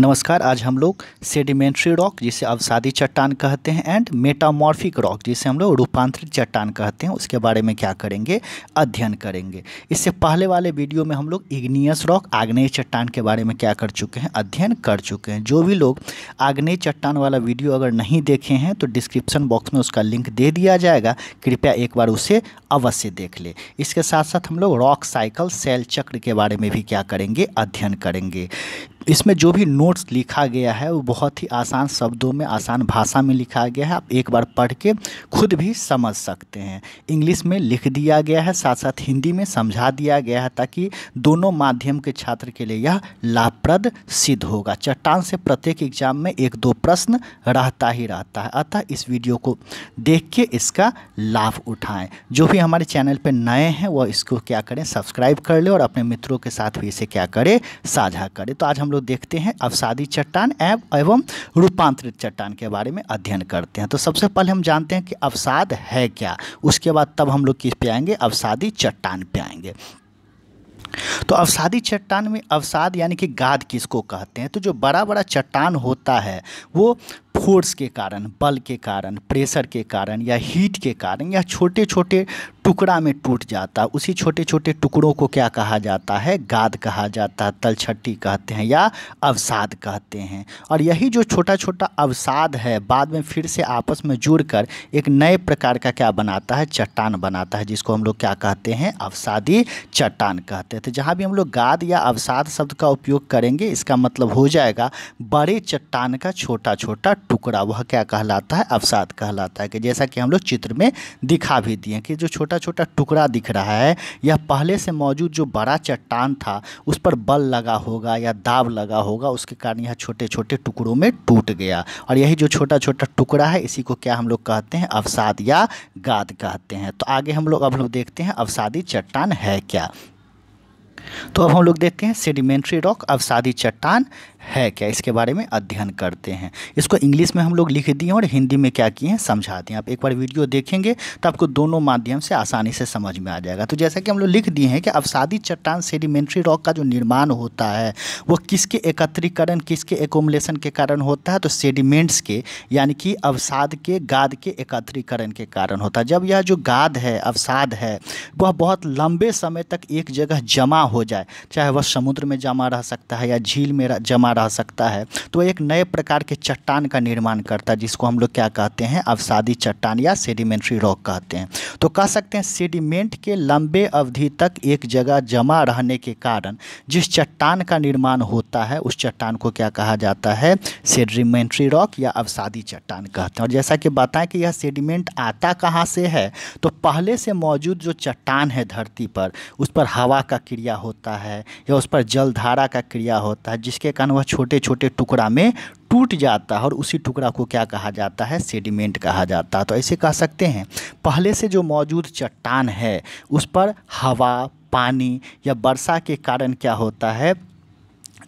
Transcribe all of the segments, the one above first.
नमस्कार आज हम लोग सेडिमेंट्री रॉक जिसे अवसादी चट्टान कहते हैं एंड मेटामॉर्फिक रॉक जिसे हम लोग रूपांतरित चट्टान कहते हैं उसके बारे में क्या करेंगे अध्ययन करेंगे इससे पहले वाले वीडियो में हम लोग इग्नियस रॉक आग्नेय चट्टान के बारे में क्या कर चुके हैं अध्ययन कर चुके हैं जो भी लोग आग्नेय चट्टान वाला वीडियो अगर नहीं देखे हैं तो डिस्क्रिप्सन बॉक्स में उसका लिंक दे दिया जाएगा कृपया एक बार उसे अवश्य देख ले इसके साथ साथ हम लोग रॉक साइकिल सेल चक्र के बारे में भी क्या करेंगे अध्ययन करेंगे इसमें जो भी नोट्स लिखा गया है वो बहुत ही आसान शब्दों में आसान भाषा में लिखा गया है आप एक बार पढ़ के खुद भी समझ सकते हैं इंग्लिश में लिख दिया गया है साथ साथ हिंदी में समझा दिया गया है ताकि दोनों माध्यम के छात्र के लिए यह लाभप्रद सिद्ध होगा चट्टान से प्रत्येक एग्जाम में एक दो प्रश्न रहता ही रहता है अतः इस वीडियो को देख के इसका लाभ उठाएँ जो भी हमारे चैनल पर नए हैं वह इसको क्या करें सब्सक्राइब कर लें और अपने मित्रों के साथ भी इसे क्या करें साझा करें तो आज हम लोग देखते हैं अवसादी चट्टान एवं रूपांतरित चट्टान के बारे में अध्ययन करते हैं तो सबसे पहले हम जानते हैं कि अवसाद है क्या उसके बाद तब हम लोग किस पे आएंगे अवसादी चट्टान पे आएंगे तो अवसादी चट्टान में अवसाद यानी कि गाद किसको कहते हैं तो जो बड़ा बड़ा चट्टान होता है वो फोर्स के कारण बल के कारण प्रेशर के कारण या हीट के कारण या छोटे छोटे टुकड़ा में टूट जाता है उसी छोटे छोटे टुकड़ों को क्या कहा जाता है गाद कहा जाता है तलछट्टी कहते हैं या अवसाद कहते हैं और यही जो छोटा छोटा अवसाद है बाद में फिर से आपस में जुड़ कर एक नए प्रकार का क्या बनाता है चट्टान बनाता है जिसको हम लोग क्या कहते हैं अवसादी चट्टान कहते हैं गए थे जहाँ भी हम लोग गाद या अवसाद शब्द का उपयोग करेंगे इसका मतलब हो जाएगा बड़े चट्टान का छोटा छोटा टुकड़ा वह क्या कहलाता है अवसाद कहलाता है कि जैसा कि हम लोग चित्र में दिखा भी दिए कि जो छोटा छोटा टुकड़ा दिख रहा है यह पहले से मौजूद जो बड़ा चट्टान था उस पर बल लगा होगा या दाब लगा होगा उसके कारण यह छोटे छोटे टुकड़ों में टूट गया और यही जो छोटा छोटा टुकड़ा है इसी को क्या हम लोग कहते हैं अवसाद या गाद कहते हैं तो आगे हम लोग अब लोग देखते हैं अवसादी चट्टान है क्या तो अब हम लोग देखते हैं सेडिमेंट्री रॉक अवसादी चट्टान है क्या इसके बारे में अध्ययन करते हैं इसको इंग्लिश में हम लोग लिख दिए और हिंदी में क्या किए हैं समझाते हैं आप एक बार वीडियो देखेंगे तो आपको दोनों माध्यम से आसानी से समझ में आ जाएगा तो जैसा कि हम लोग लिख दिए हैं कि अवसादी चट्टान सेडिमेंट्री रॉक का जो निर्माण होता है वो किसके एकत्रीकरण किसके एकोमलेशन के कारण होता है तो सेडिमेंट्स के यानी कि अवसाद के गाद के एकत्रीकरण के कारण होता है जब यह जो गाद है अवसाद है वह बहुत लंबे समय तक एक जगह जमा हो जाए चाहे वह समुद्र में जमा रह सकता है या झील में जमा जमा रह सकता है तो एक नए प्रकार के चट्टान का निर्माण करता है जिसको हम लोग क्या कहते हैं अवसादी चट्टान या सेडिमेंट्री रॉक कहते हैं तो कह सकते हैं सेडिमेंट के लंबे अवधि तक एक जगह जमा रहने के कारण जिस चट्टान का निर्माण होता है उस चट्टान को क्या कहा जाता है सेडिमेंट्री रॉक या अवसादी चट्टान कहते हैं और जैसा कि बताएं कि यह सेडिमेंट आता कहाँ से है तो पहले से मौजूद जो चट्टान है धरती पर उस पर हवा का क्रिया होता है या उस पर जलधारा का क्रिया होता है जिसके कारण वह छोटे छोटे टुकड़ा में टूट जाता है और उसी टुकड़ा को क्या कहा जाता है सेडिमेंट कहा जाता है तो ऐसे कह सकते हैं पहले से जो मौजूद चट्टान है उस पर हवा पानी या वर्षा के कारण क्या होता है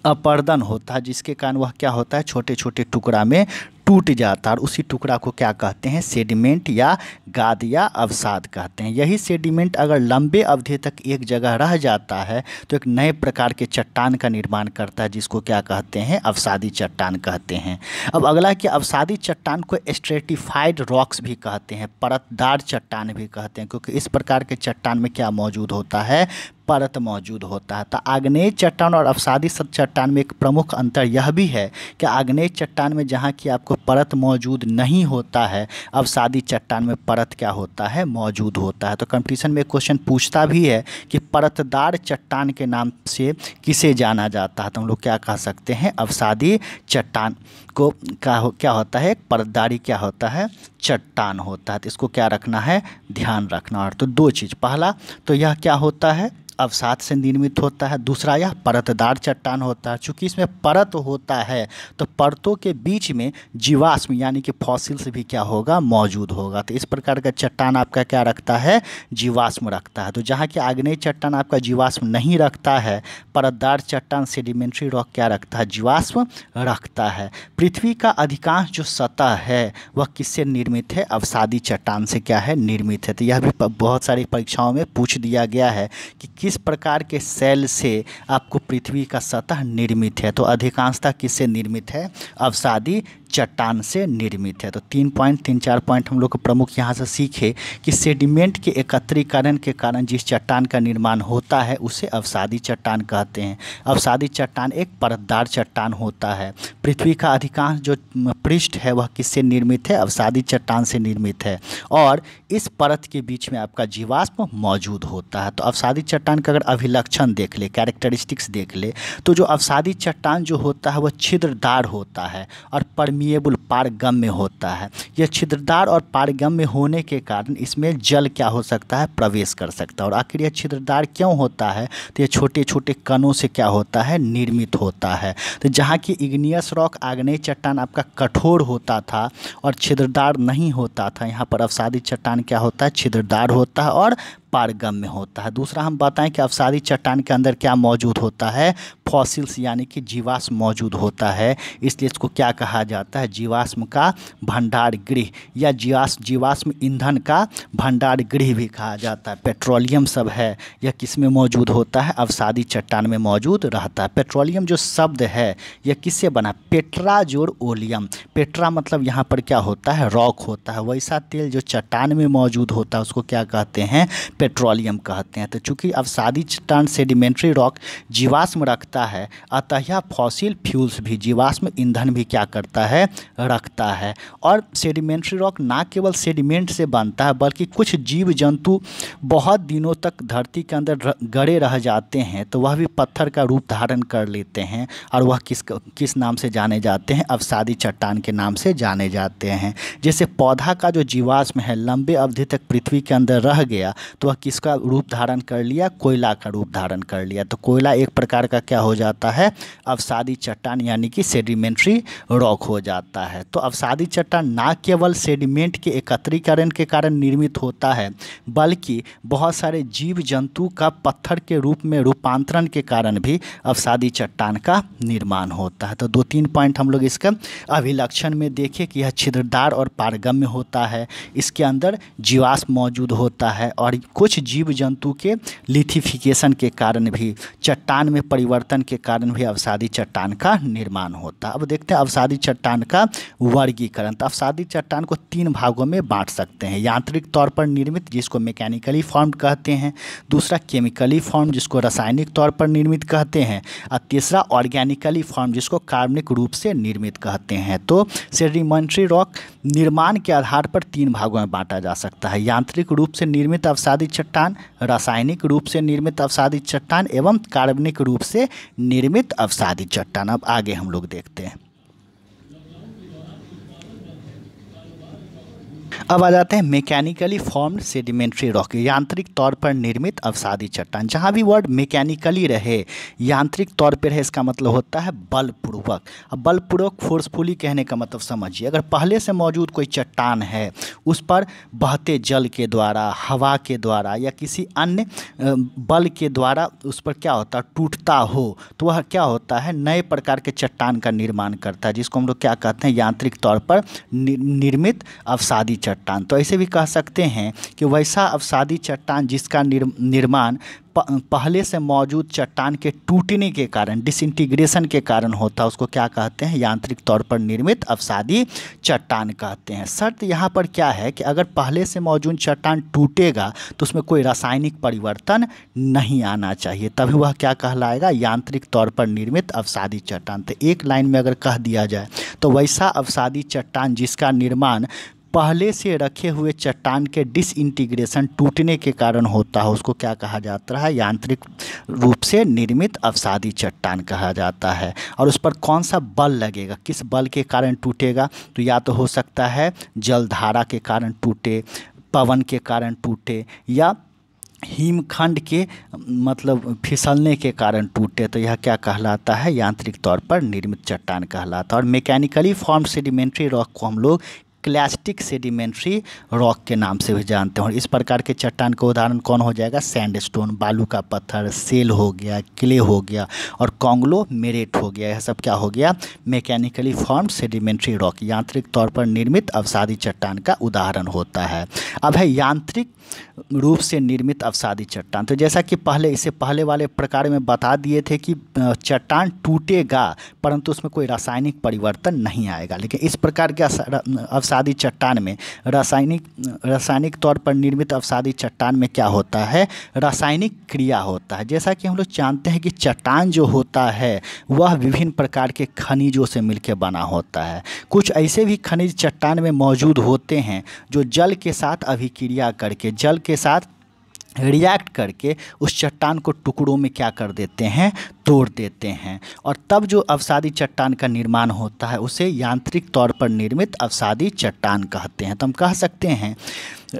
अपर्दन होता है जिसके कारण वह क्या होता है छोटे छोटे टुकड़ा में टूट जाता है और उसी टुकड़ा को क्या कहते हैं सेडिमेंट या गाद या अवसाद कहते हैं यही सेडिमेंट अगर लंबे अवधि तक एक जगह रह जाता है तो एक नए प्रकार के चट्टान का निर्माण करता है जिसको क्या कहते हैं अवसादी चट्टान कहते हैं अब अगला कि अवसादी चट्टान को स्ट्रेटिफाइड रॉक्स भी कहते हैं परतदार चट्टान भी कहते हैं क्योंकि इस प्रकार के चट्टान में क्या मौजूद होता है परत मौजूद होता है तो आग्नेय चट्टान और अवसादी सब चट्टान में एक प्रमुख अंतर यह भी है कि आग्नेय चट्टान में जहाँ की आपको परत मौजूद नहीं होता है अवसादी चट्टान में परत क्या होता है मौजूद होता है तो कंपटीशन में क्वेश्चन पूछता भी है कि परतदार चट्टान के नाम से किसे जाना जाता है तो हम लोग क्या कह सकते हैं अवसादी चट्टान को क्या हो क्या होता है परदारी क्या होता है चट्टान होता है तो इसको क्या रखना है ध्यान रखना और तो दो चीज़ पहला तो यह क्या होता है अवसाद से निर्मित होता है दूसरा यह परतदार चट्टान होता है चूँकि इसमें परत होता है तो परतों के बीच में जीवाश्म यानी कि फॉसिल्स भी क्या होगा मौजूद होगा तो इस प्रकार का चट्टान आपका क्या रखता है जीवाश्म रखता है तो जहाँ की आग्नेय चट्टान आपका जीवाश्म नहीं रखता है परतदार चट्टान सेडिमेंट्री रॉक क्या रखता है जीवाश्म रखता है पृथ्वी का अधिकांश जो सतह है वह किससे निर्मित है अवसादी चट्टान से क्या है निर्मित है तो यह भी बहुत सारी परीक्षाओं में पूछ दिया गया है कि किस प्रकार के सेल से आपको पृथ्वी का सतह निर्मित है तो अधिकांशता किससे निर्मित है अवसादी चट्टान से निर्मित है तो तीन पॉइंट तीन चार पॉइंट हम लोग को प्रमुख यहाँ से सीखे कि सेडिमेंट के एकत्रीकरण के कारण जिस चट्टान का निर्माण होता है उसे अवसादी चट्टान कहते हैं अवसादी चट्टान एक परतदार चट्टान होता है पृथ्वी का अधिकांश जो पृष्ठ है वह किससे निर्मित है अवसादी चट्टान से निर्मित है और इस परत के बीच में आपका जीवाश्म मौजूद होता है तो अवसादी चट्टान का अगर अभिलक्षण देख ले कैरेक्टरिस्टिक्स देख ले तो जो अवसादी चट्टान जो होता है वह छिद्रदार होता है और परमी परमिएबल पारगम्य होता है यह छिद्रदार और पारगम्य होने के कारण इसमें जल क्या हो सकता है प्रवेश कर सकता है और आखिर यह छिद्रदार क्यों होता है तो यह छोटे छोटे कणों से क्या होता है निर्मित होता है तो जहाँ की इग्नियस रॉक आग्नेय चट्टान आपका कठोर होता था और छिद्रदार नहीं होता था यहाँ पर अवसादी चट्टान क्या होता है छिद्रदार होता है और पारगम्य होता है दूसरा हम बताएं कि अवसादी चट्टान के अंदर क्या मौजूद होता है फॉसिल्स यानी कि जीवाश्म मौजूद होता है इसलिए इसको क्या कहा जाता है जीवाश्म का भंडार गृह या जीवाश्म जीवाश्म ईंधन का भंडार गृह भी कहा जाता है पेट्रोलियम सब है यह किस में मौजूद होता है अवसादी चट्टान में मौजूद रहता है पेट्रोलियम जो शब्द है यह किससे बना पेट्रा जोर ओलियम पेट्रा मतलब यहाँ पर क्या होता है रॉक होता है वैसा तेल जो चट्टान में मौजूद होता है उसको क्या कहते हैं पेट्रोलियम कहते हैं तो चूँकि अवसादी चट्टान सेडिमेंट्री रॉक जीवाश्म रखते रखता है अतः यह फॉसिल फ्यूल्स भी जीवाश्म ईंधन भी क्या करता है रखता है और सेडिमेंट्री रॉक ना केवल सेडिमेंट से बनता है बल्कि कुछ जीव जंतु बहुत दिनों तक धरती के अंदर गड़े रह जाते हैं तो वह भी पत्थर का रूप धारण कर लेते हैं और वह किस किस नाम से जाने जाते हैं अवसादी चट्टान के नाम से जाने जाते हैं जैसे पौधा का जो जीवाश्म है लंबे अवधि तक पृथ्वी के अंदर रह गया तो वह किसका रूप धारण कर लिया कोयला का रूप धारण कर लिया तो कोयला एक प्रकार का क्या हो जाता है अवसादी चट्टान यानी कि सेडिमेंट्री रॉक हो जाता है तो अवसादी चट्टान ना केवल सेडिमेंट के एकत्रीकरण के कारण निर्मित होता है बल्कि बहुत सारे जीव जंतु का पत्थर के रूप में रूपांतरण के कारण भी अवसादी चट्टान का निर्माण होता है तो दो तीन पॉइंट हम लोग इसका अभिलक्षण में देखें कि यह छिद्रदार और पारगम्य होता है इसके अंदर जीवाश्म मौजूद होता है और कुछ जीव जंतु के लिथिफिकेशन के कारण भी चट्टान में परिवर्तन परिवर्तन के कारण भी अवसादी चट्टान का निर्माण होता है अब देखते हैं अवसादी चट्टान का वर्गीकरण तो अवसादी चट्टान को तीन भागों में बांट सकते हैं यांत्रिक तौर पर निर्मित जिसको मैकेनिकली फॉर्म कहते हैं दूसरा केमिकली फॉर्म जिसको रासायनिक तौर पर निर्मित कहते हैं और तीसरा ऑर्गेनिकली फॉर्म जिसको कार्बनिक रूप से निर्मित कहते हैं तो सेडिमेंट्री रॉक निर्माण के आधार पर तीन भागों में बांटा जा सकता है यांत्रिक रूप से निर्मित अवसादी चट्टान रासायनिक रूप से निर्मित अवसादी चट्टान एवं कार्बनिक रूप से निर्मित अवसादी चट्टान अब आगे हम लोग देखते हैं अब आ जाते हैं मैकेनिकली फॉर्म सेडिमेंट्री रॉक यांत्रिक तौर पर निर्मित अवसादी चट्टान जहाँ भी वर्ड मैकेनिकली रहे यांत्रिक तौर पर है इसका मतलब होता है बलपूर्वक अब बलपूर्वक फोर्सफुली कहने का मतलब समझिए अगर पहले से मौजूद कोई चट्टान है उस पर बहते जल के द्वारा हवा के द्वारा या किसी अन्य बल के द्वारा उस पर क्या होता है टूटता हो तो वह क्या होता है नए प्रकार के चट्टान का निर्माण करता है जिसको हम लोग क्या कहते हैं यांत्रिक तौर पर निर्मित अवसादी चट्टान चट्टान तो ऐसे भी कह सकते हैं कि वैसा अवसादी चट्टान जिसका निर्, निर्माण पहले से मौजूद चट्टान के टूटने के कारण डिसइंटीग्रेशन के कारण होता है उसको क्या कहते हैं यांत्रिक तौर पर निर्मित अवसादी चट्टान कहते हैं शर्त यहाँ पर क्या है कि अगर पहले से मौजूद चट्टान टूटेगा तो उसमें कोई रासायनिक परिवर्तन नहीं आना चाहिए तभी वह क्या कहलाएगा यांत्रिक तौर पर निर्मित अवसादी चट्टान तो एक लाइन में अगर कह दिया जाए तो वैसा अवसादी चट्टान जिसका निर्माण पहले से रखे हुए चट्टान के डिसइंटीग्रेशन टूटने के कारण होता है उसको क्या कहा जाता है यांत्रिक रूप से निर्मित अवसादी चट्टान कहा जाता है और उस पर कौन सा बल लगेगा किस बल के कारण टूटेगा तो या तो हो सकता है जलधारा के कारण टूटे पवन के कारण टूटे या हिमखंड के मतलब फिसलने के कारण टूटे तो यह क्या कहलाता है यांत्रिक तौर पर निर्मित चट्टान कहलाता है और मैकेनिकली फॉर्म सेडिमेंट्री रॉक को हम लोग क्लास्टिक सेडिमेंट्री रॉक के नाम से भी जानते हैं और इस प्रकार के चट्टान का उदाहरण कौन हो जाएगा सैंडस्टोन बालू का पत्थर सेल हो गया क्ले हो गया और कॉन्ग्लो मेरेट हो गया यह सब क्या हो गया मैकेनिकली फॉर्म सेडिमेंट्री रॉक यांत्रिक तौर पर निर्मित अवसादी चट्टान का उदाहरण होता है अब है यांत्रिक रूप से निर्मित अवसादी चट्टान तो जैसा कि पहले इसे पहले वाले प्रकार में बता दिए थे कि चट्टान टूटेगा परंतु उसमें कोई रासायनिक परिवर्तन नहीं आएगा लेकिन इस प्रकार के अवसादी अवसादी चट्टान में रासायनिक रासायनिक तौर पर निर्मित अवसादी चट्टान में क्या होता है रासायनिक क्रिया होता है जैसा कि हम लोग जानते हैं कि चट्टान जो होता है वह विभिन्न प्रकार के खनिजों से मिलकर बना होता है कुछ ऐसे भी खनिज चट्टान में मौजूद होते हैं जो जल के साथ अभिक्रिया करके जल के साथ रिएक्ट करके उस चट्टान को टुकड़ों में क्या कर देते हैं तोड़ देते हैं और तब जो अवसादी चट्टान का निर्माण होता है उसे यांत्रिक तौर पर निर्मित अवसादी चट्टान कहते हैं तो हम कह सकते हैं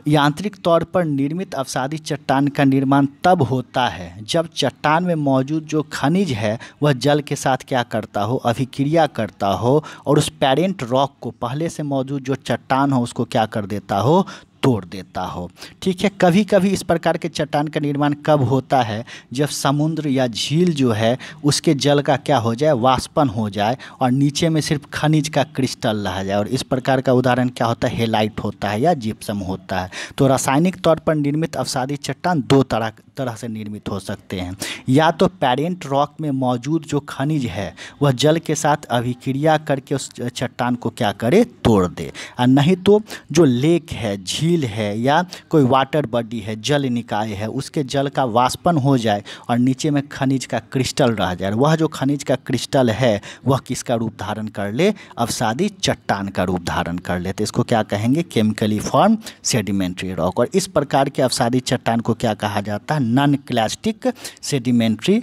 यांत्रिक तौर पर निर्मित अवसादी चट्टान का निर्माण तब होता है जब चट्टान में मौजूद जो खनिज है वह जल के साथ क्या करता हो अभिक्रिया करता हो और उस पेरेंट रॉक को पहले से मौजूद जो चट्टान हो उसको क्या कर देता हो तोड़ देता हो ठीक है कभी कभी इस प्रकार के चट्टान का निर्माण कब होता है जब समुद्र या झील जो है उसके जल का क्या हो जाए वाष्पन हो जाए और नीचे में सिर्फ खनिज का क्रिस्टल रह जाए और इस प्रकार का उदाहरण क्या होता है हेलाइट होता है या जिप्सम होता है तो रासायनिक तौर पर निर्मित अवसादी चट्टान दो तरह तरह से निर्मित हो सकते हैं या तो पेरेंट रॉक में मौजूद जो खनिज है वह जल के साथ अभिक्रिया करके उस चट्टान को क्या करे तोड़ दे और नहीं तो जो लेक है झील झील है या कोई वाटर बॉडी है जल निकाय है उसके जल का वाष्पन हो जाए और नीचे में खनिज का क्रिस्टल रह जाए वह जो खनिज का क्रिस्टल है वह किसका रूप धारण कर ले अवसादी चट्टान का रूप धारण कर ले तो इसको क्या कहेंगे केमिकली फॉर्म सेडिमेंट्री रॉक और इस प्रकार के अवसादी चट्टान को क्या कहा जाता है नॉन क्लास्टिक सेडिमेंट्री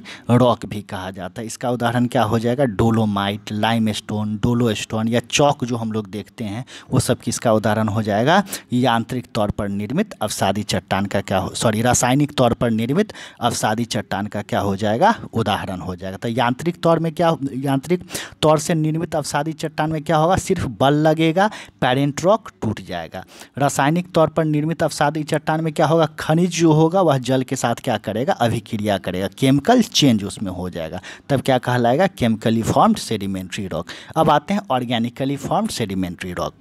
रॉक भी कहा जाता है इसका उदाहरण क्या हो जाएगा dolomite lime stone dolo stone या चौक जो हम लोग देखते हैं वो सब किसका उदाहरण हो जाएगा यांत्रिक यांत्रिक तौर पर निर्मित अवसादी चट्टान का क्या हो सॉरी रासायनिक तौर पर निर्मित अवसादी चट्टान का क्या हो जाएगा उदाहरण हो जाएगा तो यांत्रिक तौर में क्या यांत्रिक तौर से निर्मित अवसादी चट्टान में क्या होगा सिर्फ बल लगेगा पैरेंट रॉक टूट जाएगा रासायनिक तौर पर निर्मित अवसादी चट्टान में क्या होगा खनिज जो होगा वह जल के साथ क्या करेगा अभिक्रिया करेगा केमिकल चेंज उसमें हो जाएगा तब क्या कहलाएगा केमिकली फॉर्म्ड सेडिमेंट्री रॉक अब आते हैं organically formed sedimentary rock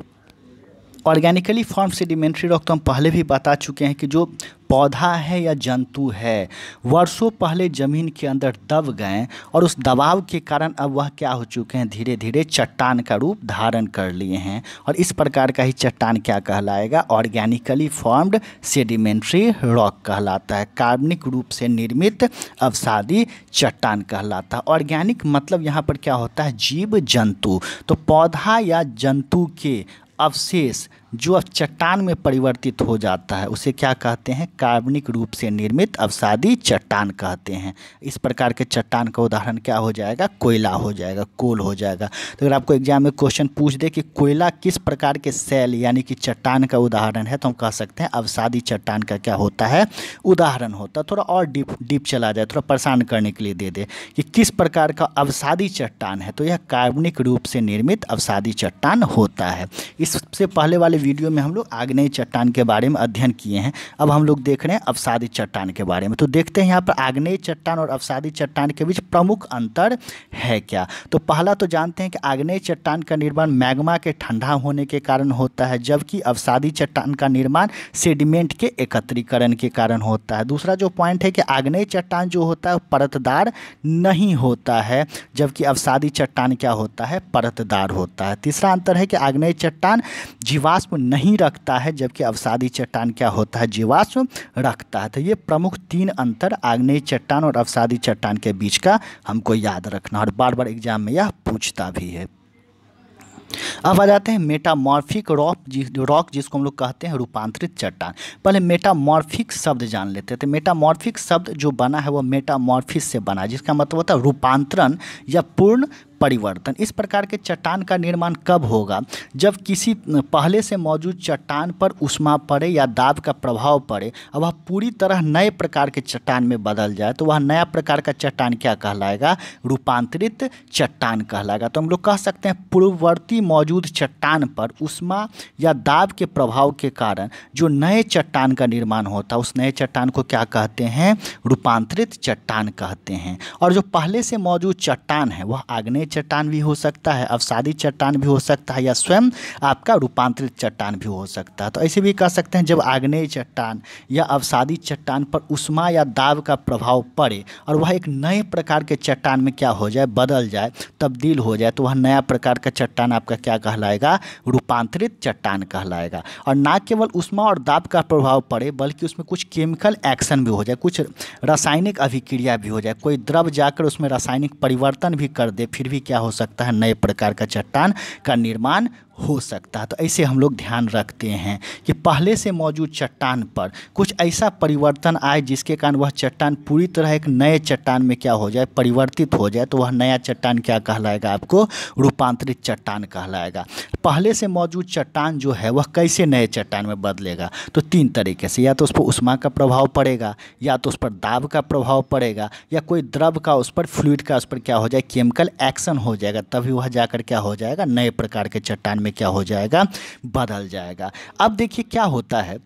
organically form sedimentary rock तो हम पहले भी बता चुके हैं कि जो पौधा है या जंतु है वर्षों पहले ज़मीन के अंदर दब गए और उस दबाव के कारण अब वह क्या हो चुके हैं धीरे धीरे चट्टान का रूप धारण कर लिए हैं और इस प्रकार का ही चट्टान क्या कहलाएगा ऑर्गेनिकली फॉर्म्ड सेडिमेंट्री रॉक कहलाता है कार्बनिक रूप से निर्मित अवसादी चट्टान कहलाता है ऑर्गेनिक मतलब यहाँ पर क्या होता है जीव जंतु तो पौधा या जंतु के of seas जो अब चट्टान में परिवर्तित हो जाता है उसे क्या कहते हैं कार्बनिक रूप से निर्मित अवसादी चट्टान कहते हैं इस प्रकार के चट्टान का उदाहरण क्या हो जाएगा कोयला हो जाएगा कोल हो जाएगा तो अगर आपको एग्जाम में क्वेश्चन पूछ दे कि कोयला किस प्रकार के सेल यानी कि चट्टान का उदाहरण है तो हम कह सकते हैं अवसादी चट्टान का क्या होता है उदाहरण होता है थोड़ा और डीप डीप चला जाए थोड़ा परेशान करने के लिए दे दे कि किस प्रकार का अवसादी चट्टान है तो यह कार्बनिक रूप से निर्मित अवसादी चट्टान होता है इससे पहले वाले वाले वीडियो में हम लोग आग्नेय चट्टान के बारे में अध्ययन किए हैं अब हम लोग देख रहे हैं अवसादी चट्टान के बारे में तो देखते हैं यहाँ पर आग्नेय चट्टान और अवसादी चट्टान के बीच प्रमुख अंतर है क्या तो पहला तो जानते हैं कि आग्नेय चट्टान का निर्माण मैग्मा के ठंडा होने के कारण होता है जबकि अवसादी चट्टान का निर्माण सेडिमेंट के एकत्रीकरण के कारण होता है दूसरा जो पॉइंट है कि आग्नेय चट्टान जो होता है परतदार नहीं होता है जबकि अवसादी चट्टान क्या होता है परतदार होता है तीसरा अंतर है कि आग्नेय चट्टान जीवाश्म जीवाश्म नहीं रखता है जबकि अवसादी चट्टान क्या होता है जीवाश्म रखता है तो ये प्रमुख तीन अंतर आग्नेय चट्टान और अवसादी चट्टान के बीच का हमको याद रखना और बार बार एग्जाम में यह पूछता भी है अब आ जाते हैं मेटामॉर्फिक रॉक जिस रॉक जिसको हम लोग कहते हैं रूपांतरित चट्टान पहले मेटामॉर्फिक शब्द जान लेते थे तो मेटामॉर्फिक शब्द जो बना है वो मेटामॉर्फिस से बना है जिसका मतलब होता है रूपांतरण या पूर्ण परिवर्तन इस प्रकार के चट्टान का निर्माण कब होगा जब किसी पहले से मौजूद चट्टान पर उष्मा पड़े या दाब का प्रभाव पड़े और वह पूरी तरह नए प्रकार के चट्टान में बदल जाए तो वह नया प्रकार का चट्टान क्या कहलाएगा रूपांतरित चट्टान कहलाएगा तो हम लोग कह सकते हैं पूर्ववर्ती मौजूद चट्टान पर उष्मा या दाब के प्रभाव के कारण जो नए चट्टान का निर्माण होता है उस नए चट्टान को क्या कहते हैं रूपांतरित चट्टान कहते हैं और जो पहले से मौजूद चट्टान है वह आग्नेय अवसादित चट्टान भी हो सकता है अवसादी चट्टान भी हो सकता है या स्वयं आपका रूपांतरित चट्टान भी हो सकता है तो ऐसे भी कह सकते हैं जब आग्नेय चट्टान या अवसादी चट्टान पर उष्मा या दाब का प्रभाव पड़े और वह एक नए प्रकार के चट्टान में क्या हो जाए बदल जाए तब्दील हो जाए तो वह नया प्रकार का चट्टान आपका क्या कहलाएगा रूपांतरित चट्टान कहलाएगा और ना केवल उष्मा और दाब का प्रभाव पड़े बल्कि उसमें कुछ केमिकल एक्शन भी हो जाए कुछ रासायनिक अभिक्रिया भी हो जाए कोई द्रव जाकर उसमें रासायनिक परिवर्तन भी कर दे फिर भी भी क्या हो सकता है नए प्रकार का चट्टान का निर्माण हो सकता है तो ऐसे हम लोग ध्यान रखते हैं कि पहले से मौजूद चट्टान पर कुछ ऐसा परिवर्तन आए जिसके कारण वह चट्टान पूरी तरह एक नए चट्टान में क्या हो जाए परिवर्तित हो जाए तो वह नया चट्टान क्या कहलाएगा आपको रूपांतरित चट्टान कहलाएगा पहले से मौजूद चट्टान जो है वह कैसे नए चट्टान में बदलेगा तो तीन तरीके से या तो उस पर उष्मा का प्रभाव पड़ेगा या तो उस पर दाब का प्रभाव पड़ेगा या कोई द्रव का उस पर फ्लूड का उस पर क्या हो जाए केमिकल एक्शन हो जाएगा तभी वह जाकर क्या हो जाएगा नए प्रकार के चट्टान में में क्या हो जाएगा बदल जाएगा अब देखिए क्या होता है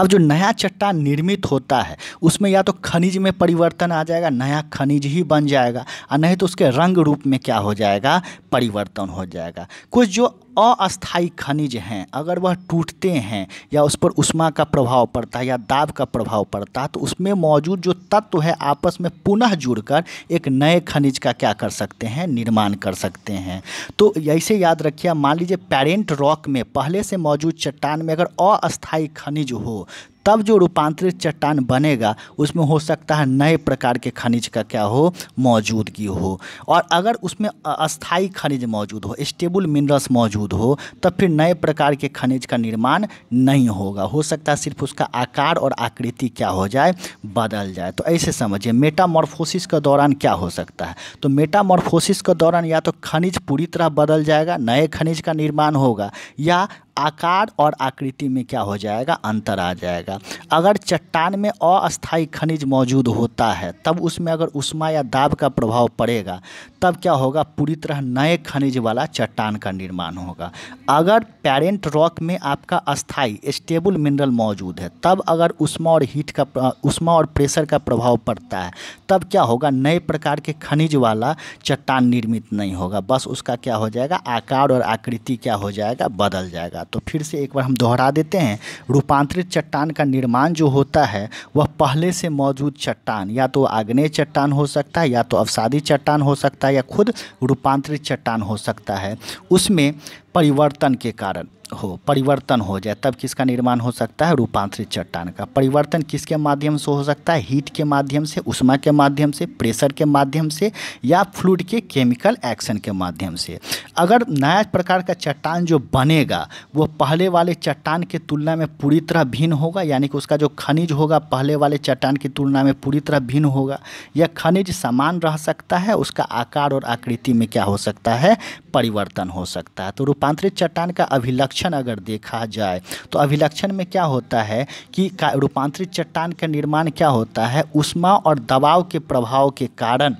अब जो नया चट्टान निर्मित होता है उसमें या तो खनिज में परिवर्तन आ जाएगा नया खनिज ही बन जाएगा और नहीं तो उसके रंग रूप में क्या हो जाएगा परिवर्तन हो जाएगा कुछ जो अस्थाई खनिज हैं अगर वह टूटते हैं या उस पर उष्मा का प्रभाव पड़ता है या दाब का प्रभाव पड़ता है तो उसमें मौजूद जो तत्व है आपस में पुनः जुड़कर एक नए खनिज का क्या कर सकते हैं निर्माण कर सकते हैं तो ऐसे याद रखिए मान लीजिए पेरेंट रॉक में पहले से मौजूद चट्टान में अगर अस्थायी खनिज हो तब जो रूपांतरित चट्टान बनेगा उसमें हो सकता है नए प्रकार के खनिज का क्या हो मौजूदगी हो और अगर उसमें अस्थाई खनिज मौजूद हो स्टेबल मिनरल्स मौजूद हो तब फिर नए प्रकार के खनिज का निर्माण नहीं होगा हो सकता है सिर्फ उसका आकार और आकृति क्या हो जाए बदल जाए तो ऐसे समझिए मेटामॉर्फोसिस के दौरान क्या हो सकता है तो मेटामॉर्फोसिस के दौरान या तो खनिज पूरी तरह बदल जाएगा नए खनिज का निर्माण होगा या आकार और आकृति में क्या हो जाएगा अंतर आ जाएगा अगर चट्टान में अस्थाई खनिज मौजूद होता है तब उसमें अगर उष्मा या दाब का प्रभाव पड़ेगा तब क्या होगा पूरी तरह नए खनिज वाला चट्टान का निर्माण होगा अगर पेरेंट रॉक में आपका अस्थाई स्टेबल मिनरल मौजूद है तब अगर उष्मा और हीट का उष्मा और प्रेशर का प्रभाव पड़ता है तब क्या होगा नए प्रकार के खनिज वाला चट्टान निर्मित नहीं होगा बस उसका क्या हो जाएगा आकार और आकृति क्या हो जाएगा बदल जाएगा तो फिर से एक बार हम दोहरा देते हैं रूपांतरित चट्टान का निर्माण जो होता है वह पहले से मौजूद चट्टान या तो आग्नेय चट्टान हो सकता है या तो अवसादी चट्टान हो सकता है या खुद रूपांतरित चट्टान हो सकता है उसमें परिवर्तन के कारण हो परिवर्तन हो जाए तब किसका निर्माण हो सकता है रूपांतरित चट्टान का परिवर्तन किसके माध्यम से हो सकता है हीट के माध्यम से उष्मा के माध्यम से प्रेशर के माध्यम से या फ्लूड के केमिकल एक्शन के माध्यम से अगर नया प्रकार का चट्टान जो बनेगा वो पहले वाले चट्टान के तुलना में पूरी तरह भिन्न होगा यानी कि उसका जो खनिज होगा पहले वाले चट्टान की तुलना में पूरी तरह भिन्न होगा या खनिज समान रह सकता है उसका आकार और आकृति में क्या हो सकता है परिवर्तन हो सकता है तो रूपांतरित चट्टान का अभिलक्षण अगर देखा जाए तो अभिलक्षण में क्या होता है कि रूपांतरित चट्टान का निर्माण क्या होता है उष्मा और दबाव के प्रभाव के कारण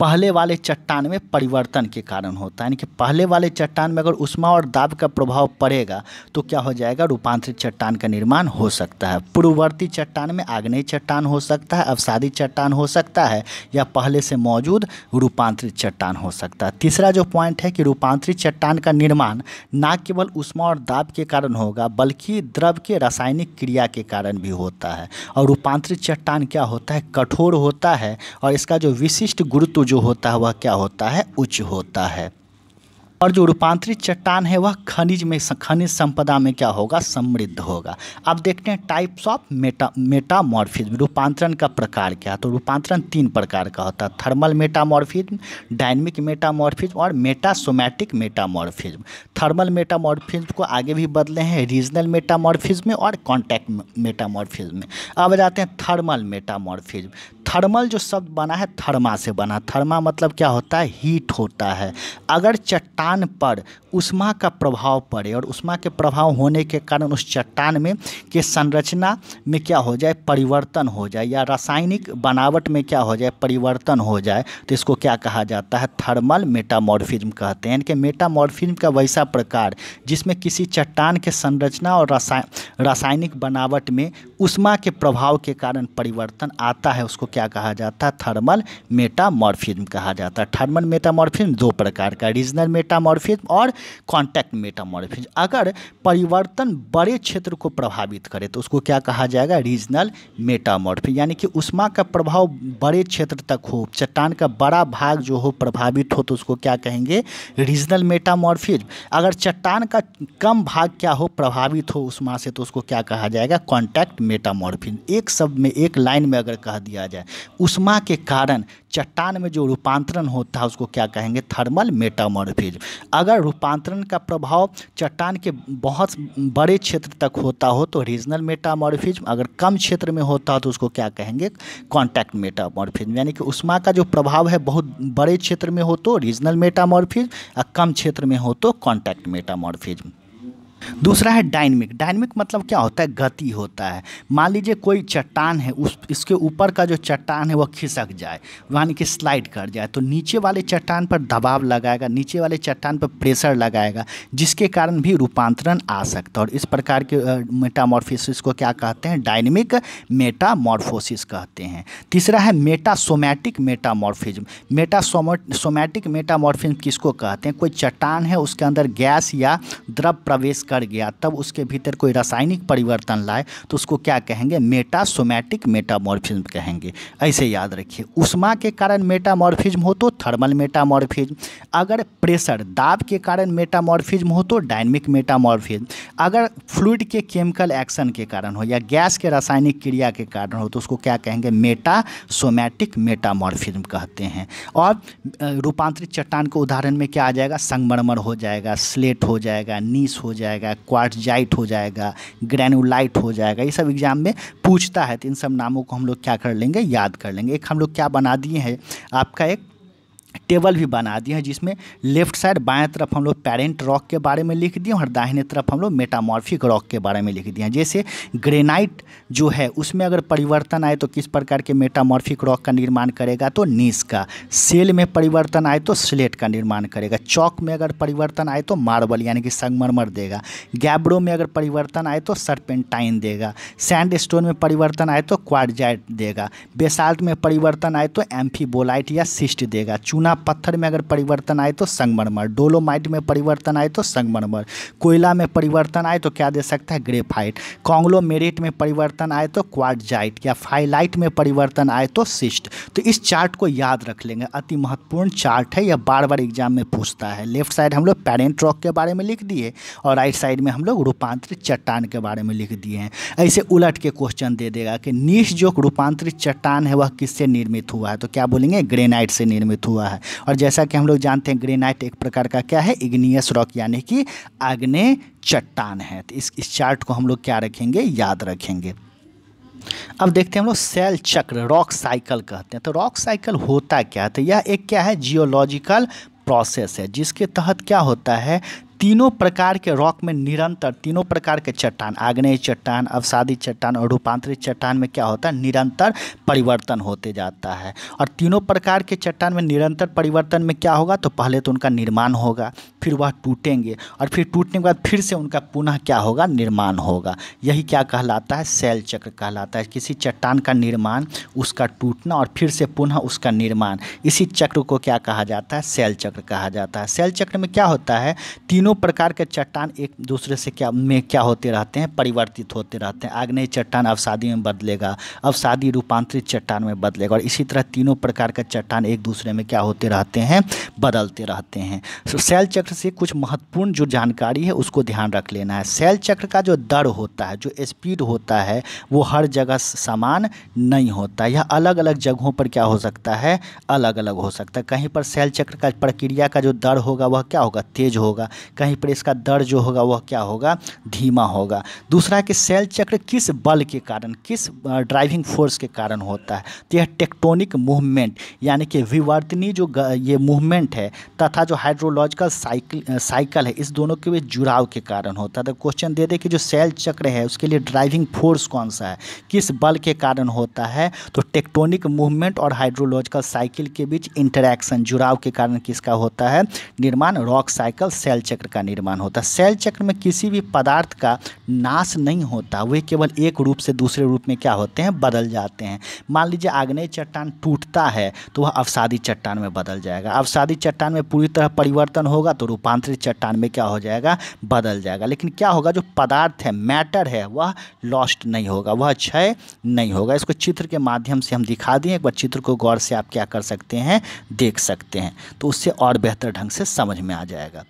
पहले वाले चट्टान में परिवर्तन के कारण होता है यानी कि पहले वाले चट्टान में अगर उष्मा और दाब का प्रभाव पड़ेगा तो क्या हो जाएगा रूपांतरित चट्टान का निर्माण हो सकता है पूर्ववर्ती चट्टान में आग्नेय चट्टान हो सकता है अवसादी चट्टान हो सकता है या पहले से मौजूद रूपांतरित चट्टान हो सकता है तीसरा जो पॉइंट है कि रूपांतरित चट्टान का निर्माण ना केवल उष्मा और दाब के कारण होगा बल्कि द्रव के रासायनिक क्रिया के कारण भी होता है और रूपांतरित चट्टान क्या होता है कठोर होता है और इसका जो विशिष्ट गुरुत्व जो होता है वह क्या होता है उच्च होता है और जो रूपांतरित चट्टान है वह खनिज में खनिज संपदा में क्या होगा समृद्ध होगा अब देखते हैं टाइप्स ऑफ मेटा मेटामॉर्फिज्म रूपांतरण का प्रकार क्या तो रूपांतरण तीन प्रकार का होता है थर्मल मेटामॉर्फिज्म डायनेमिक मेटामॉर्फिज्म और मेटासोमैटिक मेटामॉर्फिज्म थर्मल मेटामॉर्फिज्म को आगे भी बदले हैं रीजनल मेटामॉर्फिज्म में और कॉन्टैक्ट मेटामॉर्फिज्म में अब जाते हैं थर्मल मेटामॉर्फिज्म थर्मल जो शब्द बना है थर्मा से बना थर्मा मतलब क्या होता है हीट होता है अगर चट्टान पर उष्मा का प्रभाव पड़े और उष्मा के प्रभाव होने के कारण उस चट्टान में के संरचना में क्या हो जाए परिवर्तन हो जाए या रासायनिक बनावट में क्या हो जाए परिवर्तन हो जाए तो इसको क्या कहा जाता है थर्मल मेटामॉर्फिज्म कहते हैं यानी कि मेटामॉर्फिज्म का वैसा प्रकार जिसमें किसी चट्टान के संरचना और रासायनिक बनावट में उष्मा के प्रभाव के कारण परिवर्तन आता है उसको क्या कहा जाता है थर्मल मेटामॉर्फिज्म कहा जाता है थर्मल मेटामॉर्फिज्म दो प्रकार का रीजनल मेटामॉर्फिज्म और कॉन्टैक्ट मेटामॉर्फिज्म अगर परिवर्तन बड़े क्षेत्र को प्रभावित करे तो उसको क्या कहा जाएगा रीजनल मेटामॉर्फिज्म यानी कि उष्मा का प्रभाव बड़े क्षेत्र तक हो चट्टान का बड़ा भाग जो हो प्रभावित हो तो उसको क्या कहेंगे रीजनल मेटामॉर्फिज्म अगर चट्टान का कम भाग क्या हो प्रभावित हो उष्मा से तो उसको क्या कहा जाएगा कॉन्टैक्ट मेटामॉर्फिज्म एक शब्द में एक लाइन में अगर कह दिया जाए उष्मा के कारण चट्टान में जो रूपांतरण होता है उसको क्या कहेंगे थर्मल मेटामोरफिज अगर रूपांतरण का प्रभाव चट्टान के बहुत बड़े क्षेत्र तक होता हो तो रीजनल मेटामॉर्फिज्म अगर कम क्षेत्र में होता हो तो उसको क्या कहेंगे कॉन्टैक्ट मेटामॉर्फिज यानी कि उष्मा का जो प्रभाव है बहुत बड़े क्षेत्र में हो तो रीजनल मेटामोरफिज और कम क्षेत्र में हो तो कॉन्टैक्ट मेटामॉर्फिज्म दूसरा है डायनमिक डायनमिक मतलब क्या होता है गति होता है मान लीजिए कोई चट्टान है उस इसके ऊपर का जो चट्टान है वह खिसक जाए यानी कि स्लाइड कर जाए तो नीचे वाले चट्टान पर दबाव लगाएगा नीचे वाले चट्टान पर प्रेशर लगाएगा जिसके कारण भी रूपांतरण आ सकता है और इस प्रकार के मेटामॉर्फोसिस को क्या कहते हैं डायनमिक मेटामॉर्फोसिस कहते हैं तीसरा है मेटासोमैटिक मेटामॉर्फिज्म मेटासोमैटिक मेटामॉर्फिज्म किसको कहते हैं कोई चट्टान है उसके अंदर गैस या द्रव प्रवेश कर गया तब उसके भीतर कोई रासायनिक परिवर्तन लाए तो उसको क्या कहेंगे मेटासोमैटिक मेटामॉर्फिज्म कहेंगे ऐसे याद रखिए उष्मा के कारण मेटामॉर्फिज्म हो तो थर्मल मेटामॉर्फिज्म अगर प्रेशर दाब के कारण मेटामॉर्फिज्म हो तो डायनमिक मेटामॉर्फिज्म अगर फ्लूड के केमिकल एक्शन के कारण हो या गैस के रासायनिक क्रिया के कारण हो तो उसको क्या कहेंगे मेटासोमैटिक मेटामॉर्फिज्म कहते हैं और रूपांतरित चट्टान के उदाहरण में क्या आ जाएगा संगमरमर हो जाएगा स्लेट हो जाएगा नीस हो जाएगा जाएगा क्वार्टजाइट हो जाएगा ग्रैनुलाइट हो जाएगा ये सब एग्ज़ाम में पूछता है तो इन सब नामों को हम लोग क्या कर लेंगे याद कर लेंगे एक हम लोग क्या बना दिए हैं आपका एक टेबल भी बना दिए हैं जिसमें लेफ्ट साइड बाएं तरफ हम लोग पेरेंट रॉक के बारे में लिख दिए और दाहिने तरफ हम लोग मेटामॉर्फिक रॉक के बारे में लिख दिए हैं जैसे ग्रेनाइट जो है उसमें अगर परिवर्तन आए तो किस प्रकार के मेटामॉर्फिक रॉक का निर्माण करेगा तो नीस का सेल में परिवर्तन आए तो स्लेट का निर्माण करेगा चौक में अगर परिवर्तन आए तो मार्बल यानी कि संगमरमर देगा गैब्रो में अगर परिवर्तन आए तो सरपेंटाइन देगा सैंड स्टोन में परिवर्तन आए तो क्वारजाइट देगा बेसाल्ट में परिवर्तन आए तो एम्फीबोलाइट या सिस्ट देगा चूना चूना पत्थर में अगर परिवर्तन आए तो संगमरमर डोलोमाइट में परिवर्तन आए तो संगमरमर कोयला में परिवर्तन आए तो क्या दे सकता है ग्रेफाइट कॉन्गलो मेरेट में परिवर्तन आए तो क्वाडजाइट या फाइलाइट में परिवर्तन आए तो सिस्ट तो इस चार्ट को याद रख लेंगे अति महत्वपूर्ण चार्ट है यह बार बार एग्जाम में पूछता है लेफ्ट साइड हम लोग पेरेंट रॉक के बारे में लिख दिए और राइट साइड में हम लोग रूपांतरित चट्टान के बारे में लिख दिए हैं ऐसे उलट के क्वेश्चन दे देगा कि नीच जो रूपांतरित चट्टान है वह किससे निर्मित हुआ है तो क्या बोलेंगे ग्रेनाइट से निर्मित हुआ है है और जैसा कि हम लोग जानते हैं ग्रेनाइट एक प्रकार का क्या है इग्नियस रॉक यानी कि आग्ने चट्टान है तो इस इस चार्ट को हम लोग क्या रखेंगे याद रखेंगे अब देखते हैं हम लोग सेल चक्र रॉक साइकिल कहते हैं तो रॉक साइकिल होता क्या है तो यह एक क्या है जियोलॉजिकल प्रोसेस है जिसके तहत क्या होता है तीनों प्रकार के रॉक में निरंतर तीनों प्रकार के चट्टान आग्नेय चट्टान अवसादी चट्टान और रूपांतरित चट्टान में क्या होता है निरंतर परिवर्तन होते जाता है और तीनों प्रकार के चट्टान में निरंतर परिवर्तन में क्या होगा तो पहले तो उनका निर्माण होगा फिर वह टूटेंगे और फिर टूटने के बाद फिर से उनका पुनः क्या होगा निर्माण होगा यही क्या कहलाता है सेल चक्र कहलाता है किसी चट्टान का निर्माण उसका टूटना और फिर से पुनः उसका निर्माण इसी चक्र को क्या कहा जाता है सेल चक्र कहा जाता है सेल चक्र में क्या होता है तीनों तीनों प्रकार के चट्टान एक दूसरे से क्या में क्या होते रहते हैं परिवर्तित होते रहते हैं आग्नेय चट्टान अवसादी में बदलेगा अवसादी रूपांतरित चट्टान में बदलेगा और इसी तरह तीनों प्रकार के चट्टान एक दूसरे में क्या होते रहते हैं बदलते रहते हैं तो सेल चक्र से कुछ महत्वपूर्ण जो जानकारी है उसको ध्यान रख लेना है सेल चक्र का जो दर होता है जो स्पीड होता है वो हर जगह समान नहीं होता यह अलग अलग जगहों पर क्या हो सकता है अलग अलग हो सकता है कहीं पर सेल चक्र का प्रक्रिया का जो दर होगा वह क्या होगा तेज होगा कहीं पर इसका दर जो होगा वह क्या होगा धीमा होगा दूसरा कि सेल चक्र किस बल के कारण किस ड्राइविंग फोर्स के कारण होता है तो यह टेक्टोनिक मूवमेंट यानी कि विवर्तनी जो ये मूवमेंट है तथा जो हाइड्रोलॉजिकल साइकिल साइकिल है इस दोनों के बीच जुड़ाव के कारण होता है तो क्वेश्चन दे दे कि जो सेल चक्र है उसके लिए ड्राइविंग फोर्स कौन सा है किस बल के कारण होता है तो टेक्टोनिक मूवमेंट और हाइड्रोलॉजिकल साइकिल के बीच इंटरेक्शन जुड़ाव के कारण किसका होता है निर्माण रॉक साइकिल सेल चक्र चक्र का निर्माण होता है शैल चक्र में किसी भी पदार्थ का नाश नहीं होता वे केवल एक रूप से दूसरे रूप में क्या होते हैं बदल जाते हैं मान लीजिए आग्नेय चट्टान टूटता है तो वह अवसादी चट्टान में बदल जाएगा अवसादी चट्टान में पूरी तरह परिवर्तन होगा तो रूपांतरित चट्टान में क्या हो जाएगा बदल जाएगा लेकिन क्या होगा जो पदार्थ है मैटर है वह लॉस्ट नहीं होगा वह क्षय नहीं होगा इसको चित्र के माध्यम से हम दिखा दिए एक बार चित्र को गौर से आप क्या कर सकते हैं देख सकते हैं तो उससे और बेहतर ढंग से समझ में आ जाएगा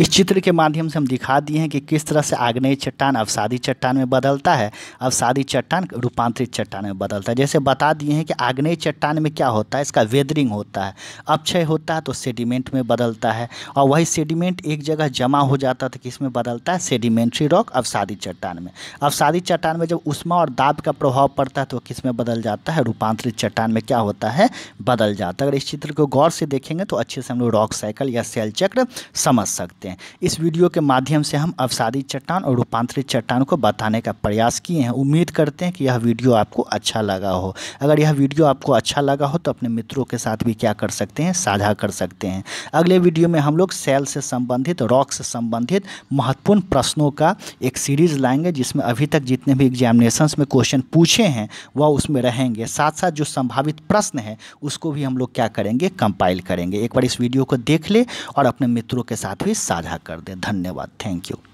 इस चित्र के माध्यम से हम दिखा दिए हैं कि किस तरह से आग्नेय चट्टान अवसादी चट्टान में बदलता है अवसादी चट्टान रूपांतरित चट्टान में बदलता है जैसे बता दिए हैं कि आग्नेय चट्टान में क्या होता है इसका वेदरिंग होता है अपक्षय होता है तो सेडिमेंट में बदलता है और वही सेडिमेंट एक जगह जमा हो जाता तो किस में बदलता है सेडिमेंट्री रॉक अवसादी चट्टान में अवसादी चट्टान में जब उष्मा और दाब का प्रभाव पड़ता है तो किस में बदल जाता है रूपांतरित चट्टान में क्या होता है बदल जाता है अगर इस चित्र को गौर से देखेंगे तो अच्छे से हम लोग रॉक साइकिल या सेल चक्र समझ सकते सकते हैं इस वीडियो के माध्यम से हम अवसादी चट्टान और रूपांतरित चट्टान को बताने का प्रयास किए हैं उम्मीद करते हैं कि यह वीडियो आपको अच्छा लगा हो अगर यह वीडियो आपको अच्छा लगा हो तो अपने मित्रों के साथ भी क्या कर सकते हैं साझा कर सकते हैं अगले वीडियो में हम लोग सेल से संबंधित रॉक से संबंधित महत्वपूर्ण प्रश्नों का एक सीरीज़ लाएंगे जिसमें अभी तक जितने भी एग्जामिनेशन में क्वेश्चन पूछे हैं वह उसमें रहेंगे साथ साथ जो संभावित प्रश्न है उसको भी हम लोग क्या करेंगे कंपाइल करेंगे एक बार इस वीडियो को देख ले और अपने मित्रों के साथ भी साझा कर दें धन्यवाद थैंक यू